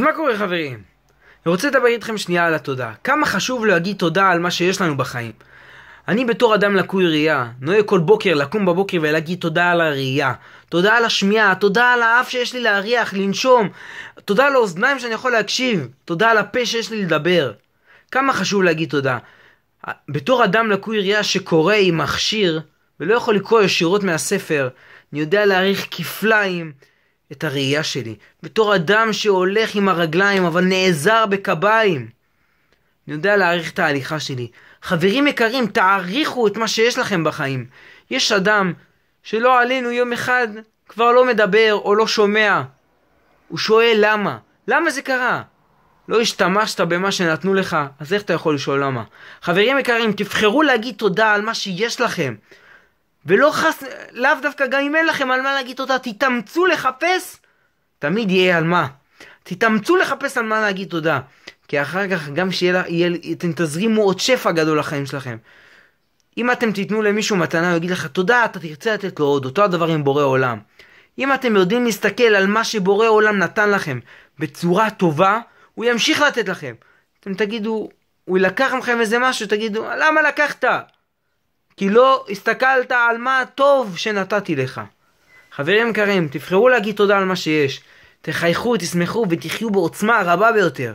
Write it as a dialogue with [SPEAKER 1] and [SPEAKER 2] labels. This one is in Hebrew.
[SPEAKER 1] אז מה קורה חברים? אני רוצה לדבר איתכם שנייה על התודה. כמה חשוב להגיד תודה על מה שיש לנו בחיים. אני בתור אדם לקוי ראייה, נוהג כל בוקר לקום בבוקר ולהגיד תודה על הראייה, תודה על השמיעה, תודה על האף שיש לי להריח, לנשום, תודה על האוזניים שאני יכול להקשיב, תודה על הפה שיש לי לדבר. כמה חשוב להגיד תודה. בתור אדם לקוי ראייה שקורא עם מכשיר ולא יכול לקרוא ישירות מהספר, אני יודע להעריך כפליים, את הראייה שלי, בתור אדם שהולך עם הרגליים אבל נעזר בקביים. אני יודע להעריך את ההליכה שלי. חברים יקרים, תעריכו את מה שיש לכם בחיים. יש אדם שלא עלינו יום אחד כבר לא מדבר או לא שומע. הוא שואל למה? למה זה קרה? לא השתמשת במה שנתנו לך, אז איך אתה יכול לשאול למה? חברים יקרים, תבחרו להגיד תודה על מה שיש לכם. ולא חס... לאו דווקא גם אם אין לכם על מה להגיד תודה, תתאמצו לחפש, תמיד יהיה על מה. תתאמצו לחפש על מה להגיד תודה. כי אחר כך גם שיהיה, לה... יהיה, אתם תזרימו עוד שפע גדול לחיים שלכם. אם אתם תיתנו למישהו מתנה, הוא יגיד לך תודה, אתה תרצה לתת לו עוד, אותו הדבר עם בורא עולם. אם אתם יודעים להסתכל על מה שבורא עולם נתן לכם בצורה טובה, הוא ימשיך לתת לכם. אתם תגידו, הוא לקח מכם איזה משהו, תגידו, למה לקחת? כי לא הסתכלת על מה הטוב שנתתי לך. חברים יקרים, תבחרו להגיד תודה על מה שיש. תחייכו, תשמחו ותחיו בעוצמה הרבה ביותר.